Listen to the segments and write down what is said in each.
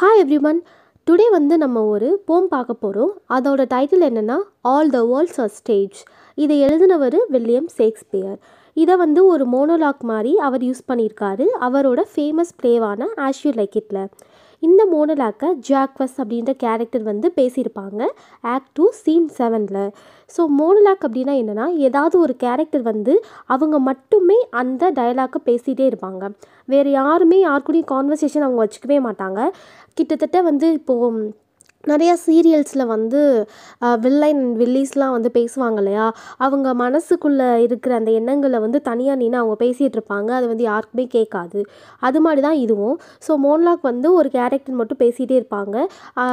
Hi every one today வந்து நம்ம ஒரு போம் பார்க்க போகிறோம் அதோட டைட்டில் என்னென்னா all the worlds are stage இதை எழுதினவர் வில்லியம் ஷேக்ஸ்பியர் இதை வந்து ஒரு மோனோலாக் மாதிரி அவர் யூஸ் பண்ணியிருக்காரு அவரோட ஃபேமஸ் பிளேவான ஆஷ்யூ லைக் இந்த மோனலாக்கை ஜாக்வஸ் அப்படின்ற கேரக்டர் வந்து பேசியிருப்பாங்க ஆக்ட் டூ சீன் செவனில் ஸோ மோனலாக் அப்படின்னா என்னென்னா ஏதாவது ஒரு கேரக்டர் வந்து அவங்க மட்டுமே அந்த டயலாக்கை பேசிகிட்டே இருப்பாங்க வேறு யாருமே யாருக்குடையும் கான்வர்சேஷன் அவங்க வச்சுக்கவே மாட்டாங்க கிட்டத்தட்ட வந்து இப்போது நிறையா சீரியல்ஸில் வந்து வில்லன் வில்லிஸ்லாம் வந்து பேசுவாங்க இல்லையா அவங்க மனசுக்குள்ளே இருக்கிற அந்த எண்ணங்களை வந்து தனியாக நின்று அவங்க பேசிகிட்ருப்பாங்க அது வந்து யாருக்குமே கேட்காது அது மாதிரி தான் இதுவும் ஸோ மோன்லாக் வந்து ஒரு கேரக்டர் மட்டும் பேசிகிட்டே இருப்பாங்க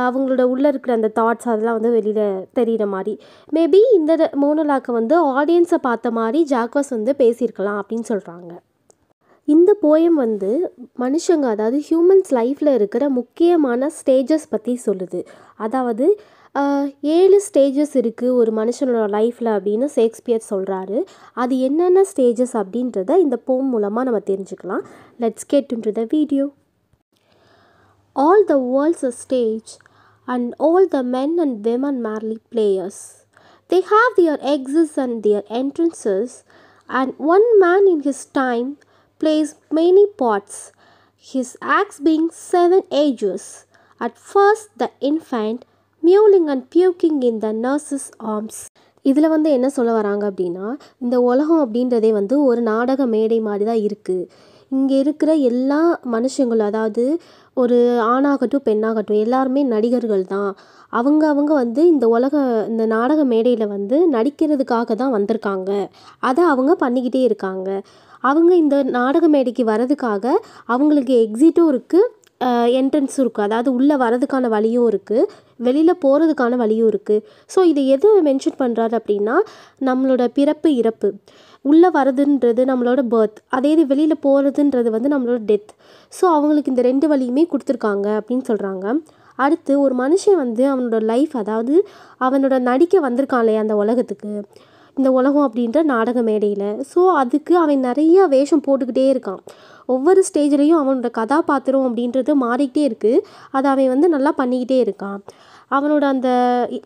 அவங்களோட உள்ளே இருக்கிற அந்த தாட்ஸ் அதெல்லாம் வந்து வெளியில் தெரிகிற மாதிரி மேபி இந்த மோனலாக்கை வந்து ஆடியன்ஸை பார்த்த மாதிரி ஜாக்வாஸ் வந்து பேசியிருக்கலாம் அப்படின்னு சொல்கிறாங்க இந்த போயம் வந்து மனுஷங்க அதாவது ஹியூமன்ஸ் லைஃப்பில் இருக்கிற முக்கியமான ஸ்டேஜஸ் பற்றி சொல்லுது அதாவது ஏழு ஸ்டேஜஸ் இருக்குது ஒரு மனுஷனோட லைஃப்பில் அப்படின்னு ஷேக்ஸ்பியர் சொல்கிறாரு அது என்னென்ன ஸ்டேஜஸ் அப்படின்றத இந்த போம் மூலமாக நம்ம தெரிஞ்சுக்கலாம் let's get the video all the world's a stage and all the men and women merely players they have their exits and their entrances and one man in his time plays many parts, his acts being seven ages. At first, the infant mewling and puking in the nurse's arms இதில் வந்து என்ன சொல்ல வராங்க அப்படின்னா இந்த உலகம் அப்படின்றதே வந்து ஒரு நாடக மேடை மாதிரி தான் இருக்குது இங்கே இருக்கிற எல்லா மனுஷங்களும் அதாவது ஒரு ஆணாகட்டும் பெண்ணாகட்டும் எல்லாருமே நடிகர்கள் தான் அவங்க அவங்க வந்து இந்த உலக இந்த நாடக மேடையில் வந்து நடிக்கிறதுக்காக தான் வந்திருக்காங்க அதை அவங்க பண்ணிக்கிட்டே இருக்காங்க அவங்க இந்த நாடக மேடைக்கு வரதுக்காக அவங்களுக்கு எக்ஸிட்டும் இருக்குது என்ட்ரன்ஸும் இருக்குது அதாவது உள்ளே வரதுக்கான வழியும் இருக்குது வெளியில் போகிறதுக்கான வழியும் இருக்குது ஸோ இதை எது மென்ஷன் பண்ணுறாரு அப்படின்னா நம்மளோட பிறப்பு இறப்பு உள்ளே வரதுன்றது நம்மளோட பர்த் அதே இது வெளியில் போகிறதுன்றது வந்து நம்மளோட டெத் ஸோ அவங்களுக்கு இந்த ரெண்டு வழியுமே கொடுத்துருக்காங்க அப்படின்னு சொல்கிறாங்க அடுத்து ஒரு மனுஷன் வந்து அவனோட லைஃப் அதாவது அவனோட நடிக்க வந்திருக்கான் இல்லையா அந்த உலகத்துக்கு இந்த உலகம் அப்படின்ற நாடக மேடையில் ஸோ அதுக்கு அவன் நிறைய வேஷம் போட்டுக்கிட்டே இருக்கான் ஒவ்வொரு ஸ்டேஜ்லேயும் அவனோட கதாபாத்திரம் அப்படின்றது மாறிக்கிட்டே இருக்குது அதை அவன் வந்து நல்லா பண்ணிக்கிட்டே இருக்கான் அவனோட அந்த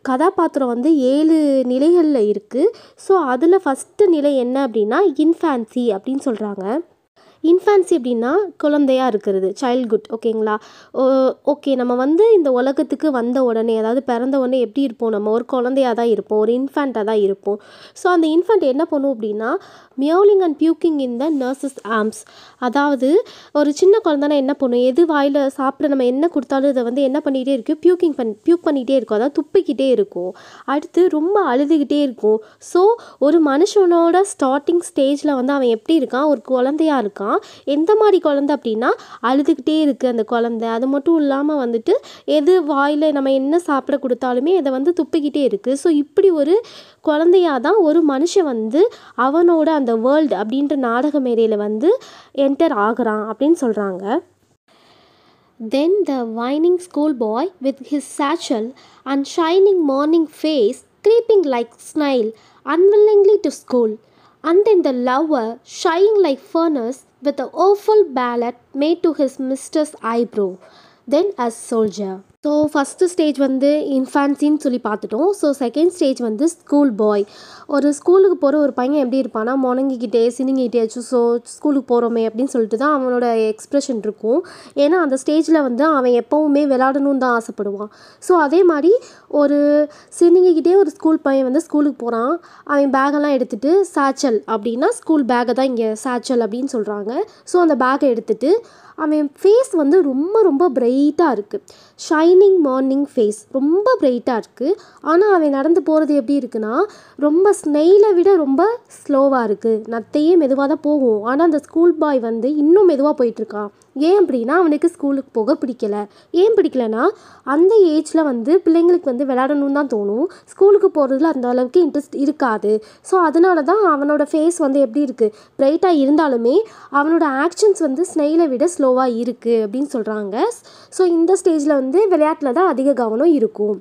கதாபாத்திரம் வந்து ஏழு நிலைகளில் இருக்குது ஸோ அதில் ஃபஸ்ட்டு நிலை என்ன அப்படின்னா இன்ஃபேன்சி அப்படின்னு சொல்கிறாங்க இன்ஃபான்சி அப்படின்னா குழந்தையாக இருக்கிறது சைல்ட்ஹுட் ஓகேங்களா ஓகே நம்ம வந்து இந்த உலகத்துக்கு வந்த உடனே அதாவது பிறந்த உடனே எப்படி இருப்போம் நம்ம ஒரு குழந்தையாக தான் இருப்போம் ஒரு இன்ஃபெண்ட்டாக தான் இருப்போம் ஸோ அந்த இன்ஃபெண்ட் என்ன பண்ணும் அப்படின்னா mewling and puking in the nurse's arms அதாவது ஒரு சின்ன குழந்தைனா என்ன பண்ணும் எது வாயில் சாப்பிட நம்ம என்ன கொடுத்தாலும் இதை வந்து என்ன பண்ணிகிட்டே இருக்கும் பியூக்கிங் பண் பியூக் பண்ணிகிட்டே இருக்கும் அதாவது துப்பிக்கிட்டே இருக்கும் அடுத்து ரொம்ப அழுதுகிட்டே இருக்கும் ஸோ ஒரு மனுஷனோட ஸ்டார்டிங் ஸ்டேஜில் வந்து அவன் எப்படி இருக்கான் ஒரு குழந்தையாக இருக்கான் அப்படின்னா எந்த மாதிரி குழந்த அப்படின்னா அழுதுகிட்டே இருக்குது அந்த குழந்த அது மட்டும் இல்லாமல் வந்துட்டு எது வாயில் நம்ம என்ன சாப்பிட கொடுத்தாலுமே அதை வந்து துப்பிக்கிட்டே இருக்குது ஸோ இப்படி ஒரு குழந்தையாக தான் ஒரு மனுஷன் வந்து அவனோட அந்த வேர்ல்டு அப்படின்ற நாடக மேடையில் வந்து என்டர் ஆகிறான் அப்படின்னு சொல்கிறாங்க then the whining school boy with his satchel and shining morning face creeping like snail unwillingly to school and then the lover shying like furnace with a awful ballad made to his mistress' eyebrow, then a soldier. So first stage வந்து இன்ஃபான்சின்னு சொல்லி பார்த்துட்டோம் so second stage வந்து school boy ஒரு ஸ்கூலுக்கு போகிற ஒரு பையன் எப்படி இருப்பானா முணங்கிக்கிட்டே சினிங்கிட்டே ஸோ ஸ்கூலுக்கு போகிறோமே அப்படின்னு சொல்லிட்டு தான் அவனோட எக்ஸ்ப்ரெஷன் இருக்கும் ஏன்னா அந்த ஸ்டேஜில் வந்து அவன் எப்போவுமே விளாடணும்னு தான் ஆசைப்படுவான் ஸோ அதே மாதிரி ஒரு சினிங்கிக்கிட்டே ஒரு ஸ்கூல் பையன் வந்து ஸ்கூலுக்கு போகிறான் அவன் பேகெல்லாம் எடுத்துகிட்டு சாச்சல் அப்படின்னா ஸ்கூல் பேக்கை தான் இங்கே சாச்சல் அப்படின்னு சொல்கிறாங்க ஸோ அந்த பேக்கை எடுத்துகிட்டு அவன் ஃபேஸ் வந்து ரொம்ப ரொம்ப பிரைட்டாக இருக்குது ஷை ஷைனிங் மார்னிங் ஃபேஸ் ரொம்ப பிரைட்டாக இருக்குது ஆனால் அவன் நடந்து போகிறது எப்படி இருக்குன்னா ரொம்ப ஸ்னெயிலை விட ரொம்ப ஸ்லோவாக இருக்குது நத்தையே மெதுவாக தான் போகும் ஆனால் அந்த ஸ்கூல் பாய் வந்து இன்னும் மெதுவாக போயிட்டுருக்கான் ஏன் அப்படின்னா அவனுக்கு ஸ்கூலுக்கு போக பிடிக்கல ஏன் பிடிக்கலனா அந்த ஏஜில் வந்து பிள்ளைங்களுக்கு வந்து விளையாடணும்னு தான் தோணும் ஸ்கூலுக்கு போகிறதுல அந்த அளவுக்கு இன்ட்ரெஸ்ட் இருக்காது ஸோ அதனால தான் அவனோட ஃபேஸ் வந்து எப்படி இருக்குது பிரைட்டாக இருந்தாலுமே அவனோட ஆக்ஷன்ஸ் வந்து ஸ்னெயிலை விட ஸ்லோவாக இருக்குது அப்படின்னு சொல்கிறாங்க ஸோ இந்த ஸ்டேஜில் வந்து விளையாட்டில் தான் அதிக கவனம் இருக்கும்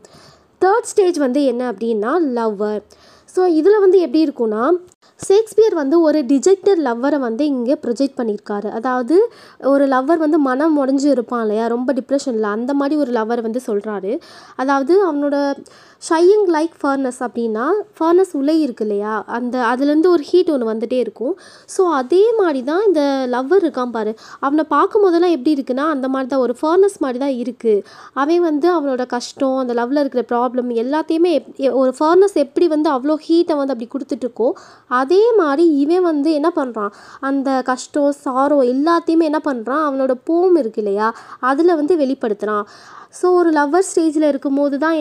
தேர்ட் ஸ்டேஜ் வந்து என்ன அப்படின்னா லவ்வர் ஸோ இதில் வந்து எப்படி இருக்கும்னா ஷேக்ஸ்பியர் வந்து ஒரு டிஜெக்டட் லவ்வரை வந்து இங்கே ப்ரொஜெக்ட் பண்ணியிருக்காரு அதாவது ஒரு லவ்வர் வந்து மனம் உடஞ்சி இருப்பான் இல்லையா ரொம்ப டிப்ரெஷனில் அந்த மாதிரி ஒரு லவ்வர் வந்து சொல்கிறாரு அதாவது அவனோட ஷையிங் லைக் ஃபர்னஸ் அப்படின்னா ஃபர்னஸ் உலை இருக்கு இல்லையா அந்த அதுலேருந்து ஒரு ஹீட் ஒன்று வந்துகிட்டே இருக்கும் ஸோ அதே மாதிரி தான் இந்த லவ்வர் இருக்கான் பாரு அவனை பார்க்கும் போதெல்லாம் எப்படி இருக்குன்னா அந்த மாதிரி தான் ஒரு ஃபர்னஸ் மாதிரி தான் இருக்குது அவன் வந்து அவனோட கஷ்டம் அந்த லவ்வில் இருக்கிற ப்ராப்ளம் எல்லாத்தையுமே ஒரு ஃபர்னஸ் எப்படி வந்து அவ்வளோ ஹீட்டை வந்து அப்படி கொடுத்துட்ருக்கோ அதே மாதிரி இவன் வந்து என்ன பண்ணுறான் அந்த கஷ்டம் சாரோ எல்லாத்தையுமே என்ன பண்ணுறான் அவனோட போம் இருக்கு இல்லையா அதில் வந்து வெளிப்படுத்துகிறான் ஸோ ஒரு லவ்வர் ஸ்டேஜில் இருக்கும்போது தான்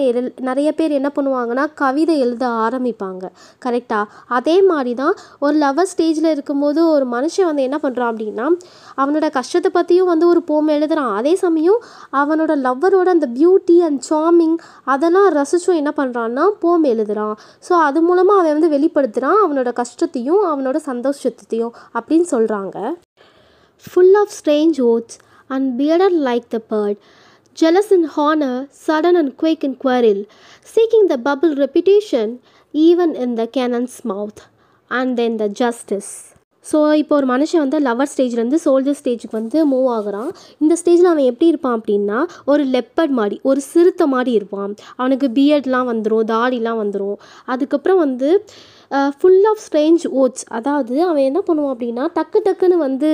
நிறைய பேர் என்ன பண்ணுவாங்கன்னா கவிதை எழுத ஆரம்பிப்பாங்க கரெக்டாக அதே மாதிரி தான் ஒரு லவ்வர் ஸ்டேஜில் இருக்கும்போது ஒரு மனுஷன் வந்து என்ன பண்ணுறான் அப்படின்னா அவனோட கஷ்டத்தை பற்றியும் வந்து ஒரு போம் எழுதுகிறான் அதே சமயம் அவனோட லவ்வரோட அந்த பியூட்டி அண்ட் சாமிங் அதெல்லாம் ரசிச்சும் என்ன பண்ணுறான்னா போம் எழுதுகிறான் ஸோ அது மூலமாக அவன் வந்து வெளிப்படுத்துகிறான் அவனோட கஷ்டத்தையும் அவனோட சந்தோஷத்தையும் அப்படின்னு சொல்கிறாங்க full of strange oaths and bearded like the pard jealous in honor, sudden and quick in quarrel, seeking the bubble reputation even in the cannon's mouth, and then the justice. So இப்போ ஒரு மனுஷன் வந்து lower ஸ்டேஜ்லேருந்து soldier ஸ்டேஜுக்கு வந்து move ஆகுறான் இந்த ஸ்டேஜில் அவன் எப்படி இருப்பான் அப்படின்னா ஒரு லெப்பர்ட் மாதிரி ஒரு சிறுத்தை மாதிரி இருப்பான் அவனுக்கு பிஎட்லாம் வந்துடும் தாடிலாம் வந்துடும் அதுக்கப்புறம் வந்து ஃபுல் ஆஃப் ஸ்ட்ரேஞ்ச் ஓட்ஸ் அதாவது அவன் என்ன பண்ணுவான் அப்படின்னா டக்கு டக்குன்னு வந்து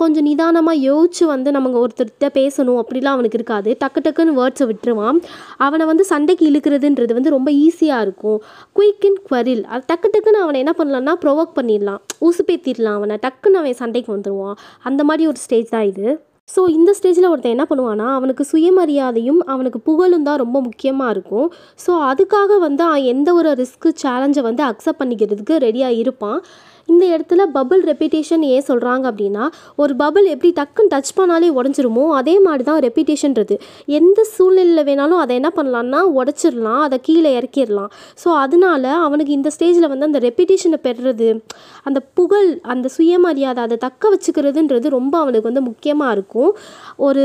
கொஞ்சம் நிதானமாக யோசிச்சு வந்து நம்ம ஒருத்தர்கிட்ட பேசணும் அப்படிலாம் அவனுக்கு இருக்காது டக்கு டக்குன்னு வேர்ட்ஸை விட்டுருவான் அவனை வந்து சண்டைக்கு இழுக்கிறதுன்றது வந்து ரொம்ப ஈஸியாக இருக்கும் குயிக் இன் குவரில் அது டக்கு டக்குன்னு அவனை என்ன பண்ணலான்னா ப்ரொவோக் பண்ணிடலாம் உசுப்பேத்திடலாம் அவனை டக்குன்னு அவன் சண்டைக்கு வந்துடுவான் அந்த மாதிரி ஒரு ஸ்டேஜ் தான் இது ஸோ இந்த ஸ்டேஜில் ஒருத்தன் என்ன பண்ணுவான்னா அவனுக்கு சுயமரியாதையும் அவனுக்கு புகழும் தான் ரொம்ப முக்கியமாக இருக்கும் ஸோ அதுக்காக வந்து எந்த ஒரு ரிஸ்க்கு சேலஞ்சை வந்து அக்செப்ட் பண்ணிக்கிறதுக்கு ரெடியாக இருப்பான் இந்த இடத்துல பபுள் ரெப்பிட்டேஷன் ஏன் சொல்கிறாங்க அப்படின்னா ஒரு பபுள் எப்படி டக்குன்னு டச் பண்ணாலே உடஞ்சிருமோ அதே மாதிரி தான் ரெப்பிட்டேஷன்றது எந்த சூழ்நிலையில் வேணாலும் அதை என்ன பண்ணலான்னா உடச்சிடலாம் அதை கீழே இறக்கிடலாம் ஸோ அதனால் அவனுக்கு இந்த ஸ்டேஜில் வந்து அந்த ரெப்பிட்டேஷனை பெறுறது அந்த புகழ் அந்த சுயமரியாதை அதை தக்க வச்சுக்கிறதுன்றது ரொம்ப அவனுக்கு வந்து முக்கியமாக இருக்கும் ஒரு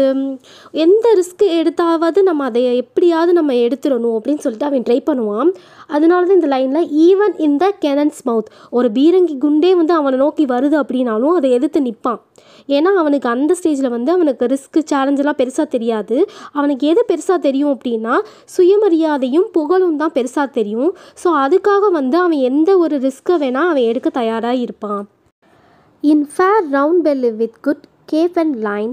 எந்த ரிஸ்க் எடுத்தாவது நம்ம அதை எப்படியாவது நம்ம எடுத்துடணும் அப்படின்னு சொல்லிட்டு அவன் ட்ரை பண்ணுவான் அதனால தான் இந்த லைனில் ஈவன் இன் த கெனன்ஸ் மவுத் ஒரு பீரங்கி குண்டு குண்டே வந்து அவனை நோக்கி வருது அப்படின்னாலும் அதை எதிர்த்து நிற்பான் ஏன்னா அவனுக்கு அந்த ஸ்டேஜில் வந்து அவனுக்கு ரிஸ்க் சேலஞ்செலாம் பெருசாக தெரியாது அவனுக்கு எது பெருசாக தெரியும் அப்படின்னா சுயமரியாதையும் புகழும் தான் பெருசாக தெரியும் ஸோ அதுக்காக வந்து அவன் எந்த ஒரு ரிஸ்க்கை வேணால் அவன் எடுக்க தயாராக இருப்பான் in fair round belly with good capon and lined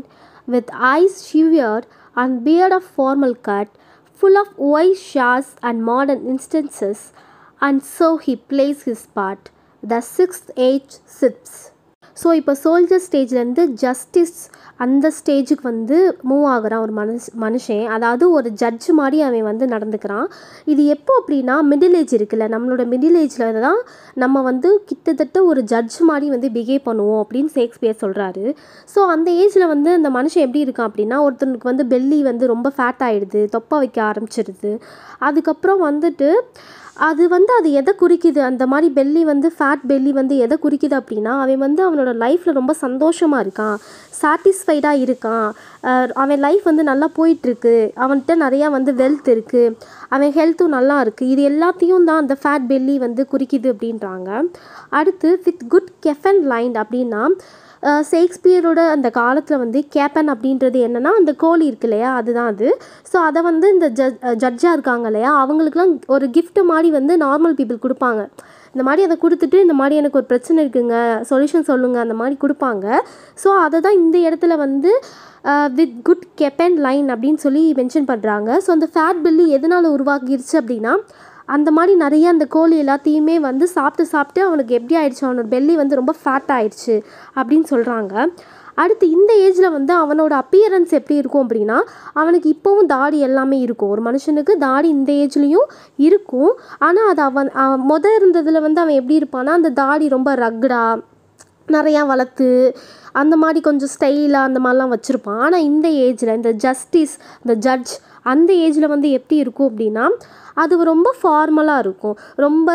with eyes severe and beard of formal cut full of wise ஷார்ஸ் and modern instances and so he plays his part the sixth age shifts so இப்போ soldier ஸ்டேஜ்லேருந்து justice அந்த ஸ்டேஜுக்கு வந்து move ஆகுறான் ஒரு மனுஷ் மனுஷன் அதாவது ஒரு ஜட்ஜ் மாதிரி அவன் வந்து நடந்துக்கிறான் இது எப்போ அப்படின்னா மிடில் ஏஜ் இருக்குல்ல நம்மளோட மிடில் ஏஜில் தான் நம்ம வந்து கிட்டத்தட்ட ஒரு ஜட்ஜ் மாதிரி வந்து பிஹேவ் பண்ணுவோம் அப்படின்னு ஷேக்ஸ்பியர் சொல்கிறாரு ஸோ அந்த ஏஜில் வந்து அந்த மனுஷன் எப்படி இருக்கான் அப்படின்னா ஒருத்தனுக்கு வந்து பெல்லி வந்து ரொம்ப ஃபேட் ஆகிடுது தொப்பை வைக்க ஆரம்பிச்சிடுது அதுக்கப்புறம் வந்துட்டு அது வந்து அது எதை குறிக்குது அந்த மாதிரி பெல்லி வந்து ஃபேட் பெல்லி வந்து எதை குறிக்குது அப்படின்னா அவன் வந்து அவனோட லைஃப்பில் ரொம்ப சந்தோஷமாக இருக்கான் சாட்டிஸ்ஃபைடாக இருக்கான் அவன் லைஃப் வந்து நல்லா போயிட்டுருக்கு அவன்கிட்ட நிறையா வந்து வெல்த் இருக்குது அவன் ஹெல்த்தும் நல்லா இருக்குது இது எல்லாத்தையும் தான் அந்த ஃபேட் பெல்லி வந்து குறிக்குது அப்படின்றாங்க அடுத்து வித் குட் கெஃபன் லைன் அப்படின்னா ஷேக்ஸ்பியரோட அந்த காலத்தில் வந்து கேப்பன் அப்படின்றது என்னென்னா அந்த கோழி இருக்கு இல்லையா அதுதான் அது ஸோ அதை வந்து இந்த ஜட் ஜட்ஜாக இருக்காங்க இல்லையா அவங்களுக்குலாம் ஒரு கிஃப்ட் மாதிரி வந்து நார்மல் பீப்புள் கொடுப்பாங்க இந்த மாதிரி அதை கொடுத்துட்டு இந்த மாதிரி எனக்கு ஒரு பிரச்சனை இருக்குங்க சொல்யூஷன் சொல்லுங்கள் அந்த மாதிரி கொடுப்பாங்க ஸோ அதை தான் இந்த இடத்துல வந்து வித் குட் கெப்பன் லைன் அப்படின்னு சொல்லி மென்ஷன் பண்ணுறாங்க ஸோ அந்த ஃபேட் பில்லி எதனால் உருவாக்கிருச்சு அப்படின்னா அந்த மாதிரி நிறைய அந்த கோழி எல்லாத்தையுமே வந்து சாப்பிட்டு சாப்பிட்டு அவனுக்கு எப்படி ஆயிடுச்சு அவனோட பெல்லி வந்து ரொம்ப ஃபேட் ஆயிடுச்சு அப்படின்னு சொல்கிறாங்க அடுத்து இந்த ஏஜில் வந்து அவனோட அப்பியரன்ஸ் எப்படி இருக்கும் அப்படின்னா அவனுக்கு இப்போவும் தாடி எல்லாமே இருக்கும் ஒரு மனுஷனுக்கு தாடி இந்த ஏஜ்லேயும் இருக்கும் ஆனால் அது அவன் மொதல் இருந்ததில் வந்து அவன் எப்படி இருப்பான்னா அந்த தாடி ரொம்ப ரக்டாக நிறையா வளர்த்து அந்த மாதிரி கொஞ்சம் ஸ்டைலாக அந்த மாதிரிலாம் வச்சுருப்பான் ஆனால் இந்த ஏஜில் இந்த ஜஸ்டிஸ் இந்த ஜட்ஜ் அந்த ஏஜில் வந்து எப்படி இருக்கும் அப்படின்னா அது ரொம்ப ஃபார்மலாக இருக்கும் ரொம்ப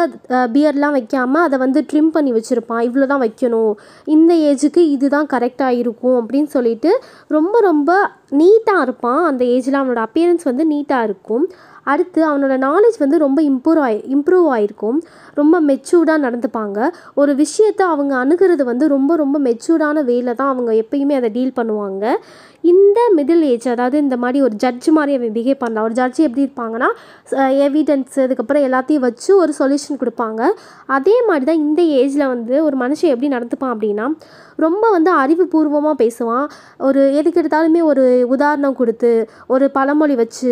பியர்லாம் வைக்காமல் அதை வந்து ட்ரிம் பண்ணி வச்சுருப்பான் இவ்வளோ தான் வைக்கணும் இந்த ஏஜுக்கு இது தான் கரெக்டாக இருக்கும் அப்படின்னு சொல்லிட்டு ரொம்ப ரொம்ப நீட்டாக இருப்பான் அந்த ஏஜில் அவனோட அப்பியரன்ஸ் வந்து நீட்டாக இருக்கும் அடுத்து அவனோட நாலேஜ் வந்து ரொம்ப இம்ப்ரூவ் ஆகி இம்ப்ரூவ் ஆகிருக்கும் ரொம்ப மெச்சூர்டாக நடந்துப்பாங்க ஒரு விஷயத்தை அவங்க அணுகிறது வந்து ரொம்ப ரொம்ப மெச்சூர்டான வேலை தான் அவங்க எப்பயுமே அதை டீல் பண்ணுவாங்க இந்த மிடில் ஏஜ் அதாவது இந்த மாதிரி ஒரு ஜட்ஜ் மாதிரி அவன் பிஹேவ் பண்ணலாம் ஒரு ஜட்ஜ் எப்படி இருப்பாங்கன்னா எவிடன்ஸ் அதுக்கப்புறம் எல்லாத்தையும் வச்சு ஒரு சொல்யூஷன் கொடுப்பாங்க அதே மாதிரி தான் இந்த ஏஜில் வந்து ஒரு மனுஷன் எப்படி நடந்துப்பான் அப்படின்னா ரொம்ப வந்து அறிவுபூர்வமாக பேசுவான் ஒரு எதுக்கு எடுத்தாலுமே ஒரு உதாரணம் கொடுத்து ஒரு பழமொழி வச்சு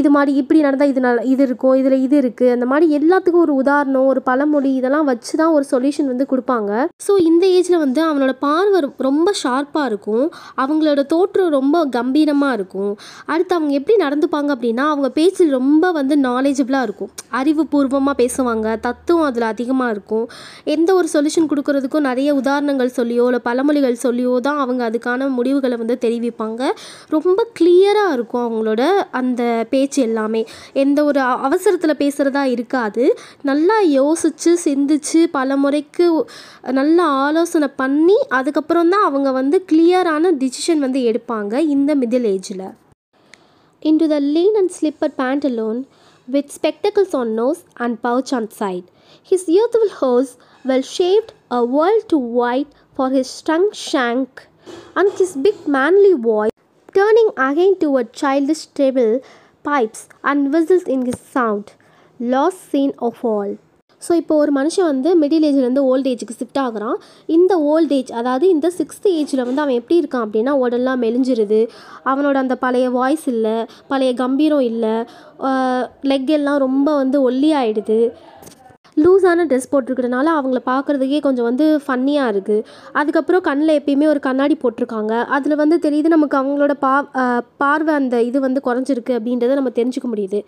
இது மாதிரி இப்படி நடந்தால் இது நல்ல இது இருக்கும் இதில் இது இருக்குது அந்த மாதிரி எல்லாத்துக்கும் ஒரு உதாரணம் ஒரு பழமொழி இதெல்லாம் வச்சு தான் ஒரு சொல்யூஷன் வந்து கொடுப்பாங்க ஸோ இந்த ஏஜில் வந்து அவனோட பார்வை ரொம்ப ஷார்ப்பாக இருக்கும் அவங்களோட தோற்றம் அப்புறம் ரொம்ப கம்பீரமாக இருக்கும் அடுத்து அவங்க எப்படி நடந்துப்பாங்க அப்படின்னா அவங்க பேச்சு ரொம்ப வந்து நாலேஜபிளாக இருக்கும் அறிவுபூர்வமாக பேசுவாங்க தத்துவம் அதில் அதிகமாக இருக்கும் எந்த ஒரு சொல்யூஷன் கொடுக்குறதுக்கும் நிறைய உதாரணங்கள் சொல்லியோ இல்லை பழமொழிகள் சொல்லியோ தான் அவங்க அதுக்கான முடிவுகளை வந்து தெரிவிப்பாங்க ரொம்ப கிளியராக இருக்கும் அவங்களோட அந்த பேச்சு எல்லாமே எந்த ஒரு அவசரத்தில் பேசுகிறதா இருக்காது நல்லா யோசித்து சிந்திச்சு பல முறைக்கு நல்லா ஆலோசனை பண்ணி அதுக்கப்புறம் தான் அவங்க வந்து கிளியரான டிசிஷன் வந்து எடுப்பாங்க இருப்பாங்க இந்த மிடில் ஏஜில் into the lean and slippered pantaloon with spectacles on nose and pouch on side his youthful hose well shaped a world too wide for his shrunk shank and his big manly voice, turning again toward childish treble pipes and whistles in his sound. Last scene of all. So இப்போ ஒரு மனுஷன் வந்து middle ஏஜ்லேருந்து old ஏஜுக்கு shift ஆகுறான் இந்த old age அதாவது இந்த சிக்ஸ்த் ஏஜில் வந்து அவன் எப்படி இருக்கான் அப்படின்னா உடல்லாம் மெலிஞ்சிருது அவனோட அந்த பழைய வாய்ஸ் இல்லை பழைய கம்பீரம் இல்லை லெக் எல்லாம் ரொம்ப வந்து ஒல்லி ஆகிடுது லூஸான ட்ரெஸ் போட்டிருக்கிறதுனால அவங்கள பார்க்குறதுக்கே கொஞ்சம் வந்து ஃபன்னியாக இருக்குது அதுக்கப்புறம் கண்ணில் எப்பயுமே ஒரு கண்ணாடி போட்டிருக்காங்க அதில் வந்து தெரியுது நமக்கு அவங்களோட பா பார்வை அந்த இது வந்து குறைஞ்சிருக்கு அப்படின்றத நம்ம தெரிஞ்சுக்க முடியுது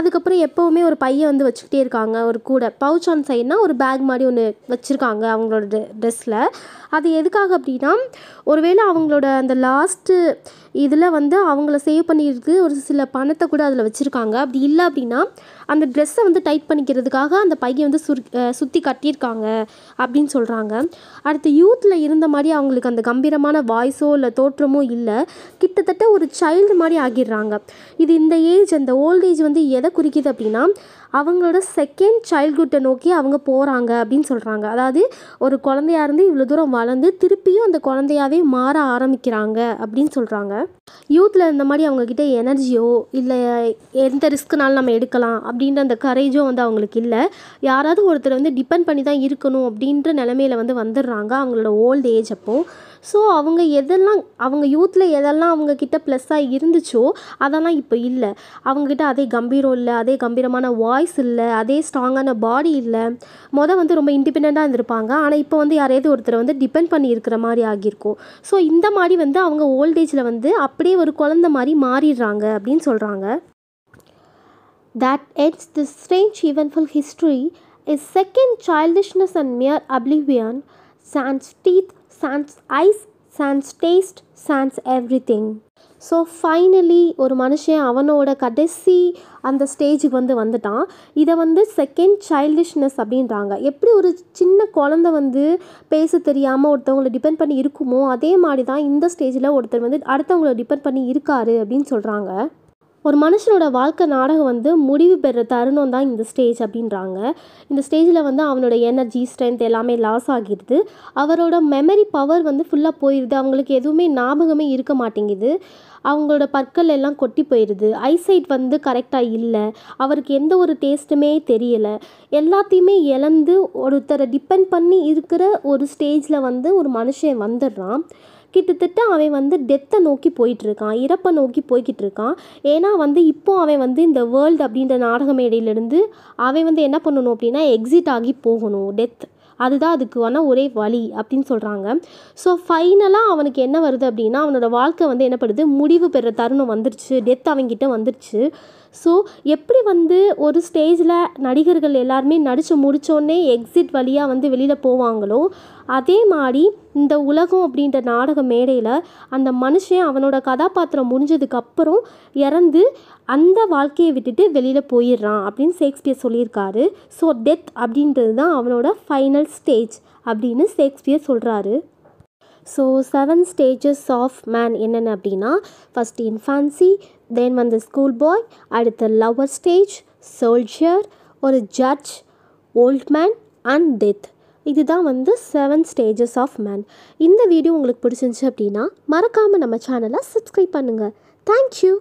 அதுக்கப்புறம் எப்போவுமே ஒரு பையன் வந்து வச்சுக்கிட்டே இருக்காங்க ஒரு கூட பவுச் ஆன் சைட்னா ஒரு பேக் மாதிரி ஒன்று வச்சுருக்காங்க அவங்களோட ட்ரெஸ்ஸில் அது எதுக்காக அப்படின்னா ஒருவேளை அவங்களோட அந்த லாஸ்ட்டு இதில் வந்து அவங்கள சேவ் பண்ணியிருக்கு ஒரு சில பணத்தை கூட அதில் வச்சுருக்காங்க அப்படி இல்லை அப்படின்னா அந்த ட்ரெஸ்ஸை வந்து டைட் பண்ணிக்கிறதுக்காக அந்த பையை வந்து சுரு சுற்றி கட்டியிருக்காங்க அப்படின்னு சொல்கிறாங்க அடுத்து யூத்தில் இருந்த மாதிரி அவங்களுக்கு அந்த கம்பீரமான வாய்ஸோ இல்லை தோற்றமோ இல்லை கிட்டத்தட்ட ஒரு சைல்டு மாதிரி ஆகிடுறாங்க இது இந்த ஏஜ் அந்த ஓல்ட் ஏஜ் வந்து எதை குறிக்கிது அப்படின்னா அவங்களோட செகண்ட் சைல்டுஹுட்டை நோக்கி அவங்க போகிறாங்க அப்படின்னு சொல்கிறாங்க அதாவது ஒரு குழந்தையாக இருந்து இவ்வளோ தூரம் வளர்ந்து திருப்பியும் அந்த குழந்தையாவே மாற ஆரம்பிக்கிறாங்க அப்படின்னு சொல்கிறாங்க யூத்தில் இருந்த மாதிரி அவங்கக்கிட்ட எனர்ஜியோ இல்லை எந்த ரிஸ்க்குனாலும் நம்ம எடுக்கலாம் அப்படின்ற அந்த கரேஜோ வந்து அவங்களுக்கு இல்லை யாராவது ஒருத்தர் வந்து டிபெண்ட் பண்ணி தான் இருக்கணும் அப்படின்ற நிலமையில வந்து வந்துடுறாங்க இழந்துடுறாங்க அவங்களோட ஓல்ட் ஏஜ் அப்போது ஸோ அவங்க எதெல்லாம் அவங்க யூத்தில் எதெல்லாம் அவங்கக்கிட்ட ப்ளஸ்ஸாக இருந்துச்சோ அதெல்லாம் இப்போ இல்லை அவங்கக்கிட்ட அதே கம்பீரம் இல்லை அதே கம்பீரமான வாய்ஸ் இல்லை அதே ஸ்ட்ராங்கான பாடி இல்லை மொதல் வந்து ரொம்ப இண்டிபெண்ட்டாக இருந்திருப்பாங்க ஆனால் இப்போ வந்து யாரையாவது ஒருத்தரை வந்து டிபெண்ட் பண்ணி இருக்கிற மாதிரி ஆகியிருக்கும் ஸோ இந்த மாதிரி வந்து அவங்க ஓல்டேஜில் வந்து அப்படியே ஒரு குழந்த மாதிரி மாறிடுறாங்க அப்படின்னு சொல்கிறாங்க that it's the strange eventful history is second childishness and mere oblivion sans teeth, sans eyes, sans taste, sans everything. So finally ஒரு மனுஷன் அவனோட கடைசி அந்த ஸ்டேஜுக்கு வந்து வந்துட்டான் இதை வந்து செகண்ட் சைல்டிஷ்னஸ் அப்படின்றாங்க எப்படி ஒரு சின்ன குழந்த வந்து பேச தெரியாமல் ஒருத்தவங்களை டிபெண்ட் பண்ணி இருக்குமோ அதே மாதிரி தான் இந்த ஸ்டேஜில் ஒருத்தர் வந்து அடுத்தவங்களை டிபெண்ட் பண்ணி இருக்காரு அப்படின்னு சொல்கிறாங்க ஒரு மனுஷனோட வாழ்க்கை நாடகம் வந்து முடிவு பெற தருணம் தான் இந்த ஸ்டேஜ் அப்படின்றாங்க இந்த ஸ்டேஜில் வந்து அவனோட எனர்ஜி ஸ்ட்ரென்த் எல்லாமே லாஸ் ஆகிடுது அவரோட மெமரி பவர் வந்து ஃபுல்லாக போயிடுது அவங்களுக்கு எதுவுமே ஞாபகமே இருக்க மாட்டேங்குது அவங்களோட பற்கள் எல்லாம் கொட்டி போயிடுது ஐசைட் வந்து கரெக்டாக இல்லை அவருக்கு எந்த ஒரு டேஸ்ட்டுமே தெரியலை எல்லாத்தையுமே இழந்து ஒருத்தரை டிபெண்ட் பண்ணி இருக்கிற ஒரு ஸ்டேஜில் வந்து ஒரு மனுஷன் வந்துடுறான் கிட்டத்தட்ட அவன் வந்து டெத்தை நோக்கி போயிட்டுருக்கான் இறப்பை நோக்கி போய்கிட்டு இருக்கான் ஏன்னா வந்து இப்போ அவன் வந்து இந்த வேர்ல்டு அப்படின்ற நாடக மேடையிலேருந்து அவன் வந்து என்ன பண்ணணும் அப்படின்னா எக்ஸிட் ஆகி போகணும் டெத் அதுதான் அதுக்கு ஆனால் ஒரே வழி அப்படின்னு சொல்கிறாங்க ஸோ ஃபைனலாக அவனுக்கு என்ன வருது அப்படின்னா அவனோட வாழ்க்கை வந்து என்னப்படுது முடிவு பெற தருணம் வந்துருச்சு டெத் அவங்கிட்ட வந்துருச்சு ஸோ எப்படி வந்து ஒரு ஸ்டேஜில் நடிகர்கள் எல்லாருமே நடித்து முடித்தோடனே எக்ஸிட் வழியாக வந்து வெளியில் போவாங்களோ அதே மாதிரி இந்த உலகம் அப்படின்ற நாடக மேடையில் அந்த மனுஷன் அவனோட கதாபாத்திரம் முடிஞ்சதுக்கப்புறம் இறந்து அந்த வாழ்க்கையை விட்டுட்டு வெளியில் போயிடுறான் அப்படின்னு ஷேக்ஸ்பியர் சொல்லியிருக்காரு ஸோ டெத் அப்படின்றது தான் அவனோட ஃபைனல் ஸ்டேஜ் அப்படின்னு ஷேக்ஸ்பியர் சொல்கிறாரு so seven stages of man என்னென்ன அப்படின்னா ஃபஸ்ட் இன்ஃபான்சி தென் வந்து ஸ்கூல் பாய் அடுத்து லவ்வர் ஸ்டேஜ் சோல்ஜியர் ஒரு judge old man and death இதுதான் வந்து செவன் ஸ்டேஜஸ் ஆஃப் மேன் இந்த வீடியோ உங்களுக்கு பிடிச்சிருந்துச்சி அப்படின்னா மறக்காமல் நம்ம சேனலை சப்ஸ்கிரைப் பண்ணுங்கள் தேங்க்யூ